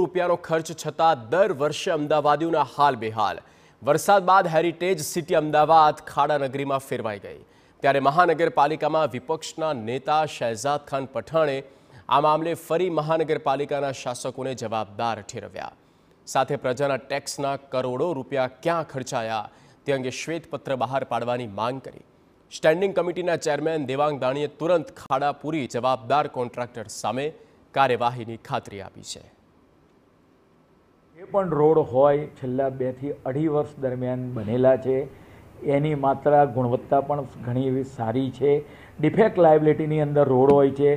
રૂપિયાનો ખર્ચ છતાં દર વર્ષે અમદાવાદીઓના હાલ બેહાલ વરસાદ બાદ હેરિટેજ સિટી અમદાવાદ ખાડા નગરીમાં ફેરવાઈ ગઈ ત્યારે મહાનગરપાલિકામાં વિપક્ષના નેતા શહેજાદ ખાન પઠાણે આ મામલે ફરી મહાનગરપાલિકાના શાસકોને જવાબદાર ઠેરવ્યા સાથે પ્રજાના ટેક્સના કરોડો રૂપિયા ક્યાં ખર્ચાયા તે અંગે શ્વેતપત્ર બહાર પાડવાની માંગ કરી સ્ટેન્ડિંગ કમિટીના ચેરમેન દેવાંગ દાણીએ તુરંત ખાડા પૂરી જવાબદાર કોન્ટ્રાક્ટર સામે કાર્યવાહીની ખાતરી આપી છે જે પણ રોડ હોય છેલ્લા બેથી અઢી વર્ષ દરમિયાન બનેલા છે એની માત્રા ગુણવત્તા પણ ઘણી એવી સારી છે ડિફેક્ટ લાયબિલિટીની અંદર રોડ હોય છે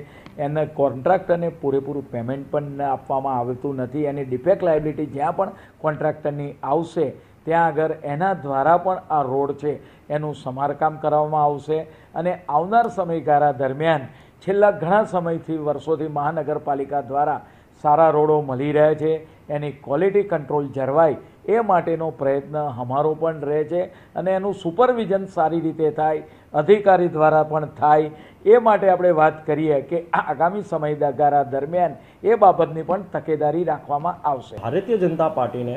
એને કોન્ટ્રાક્ટરને પૂરેપૂરું પેમેન્ટ પણ આપવામાં આવતું નથી એની ડિફેક્ટ લાયબિલિટી જ્યાં પણ કોન્ટ્રાક્ટરની આવશે ત્યાં આગળ એના દ્વારા પણ આ રોડ છે એનું સમારકામ કરવામાં આવશે અને આવનાર સમયગાળા દરમિયાન છેલ્લા ઘણા સમયથી વર્ષોથી મહાનગરપાલિકા દ્વારા સારા રોડો મળી રહે છે એની ક્વોલિટી કંટ્રોલ જળવાય એ માટેનો પ્રયત્ન અમારો પણ રહે છે અને એનું સુપરવિઝન સારી રીતે થાય અધિકારી દ્વારા પણ થાય એ માટે આપણે વાત કરીએ કે આગામી સમય દગારા દરમિયાન એ બાબતની પણ તકેદારી રાખવામાં આવશે ભારતીય જનતા પાર્ટીને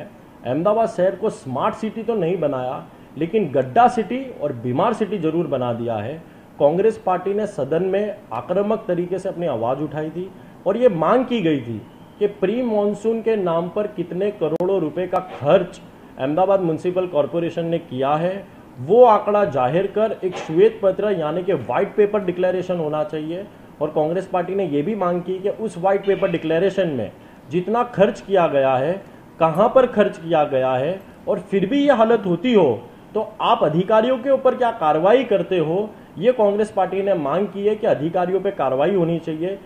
અમદાવાદ શહેર કોઈ સ્માર્ટ સિટી તો નહીં नहीं લેકિન लेकिन સિટી ઓર બીમાર સિટી જરૂર બના बना दिया કોંગ્રેસ પાર્ટીને સદન મેં આક્રમક તરીકે आक्रामक तरीके से अपनी आवाज़ उठाई थी और ये मांग की कि प्री मॉनसून के नाम पर कितने करोड़ों रुपए का खर्च अहमदाबाद म्यूनसिपल कॉरपोरेशन ने किया है वो आंकड़ा जाहिर कर एक श्वेत पत्र यानी कि व्हाइट पेपर डिक्लेरेशन होना चाहिए और कांग्रेस पार्टी ने यह भी मांग की कि उस व्हाइट पेपर डिक्लेरेशन में जितना खर्च किया गया है कहां पर खर्च किया गया है और फिर भी यह हालत होती हो तो आप अधिकारियों के ऊपर क्या कार्रवाई करते हो ये कांग्रेस पार्टी ने मांग की है कि अधिकारियों पर कार्रवाई होनी चाहिए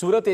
सूरत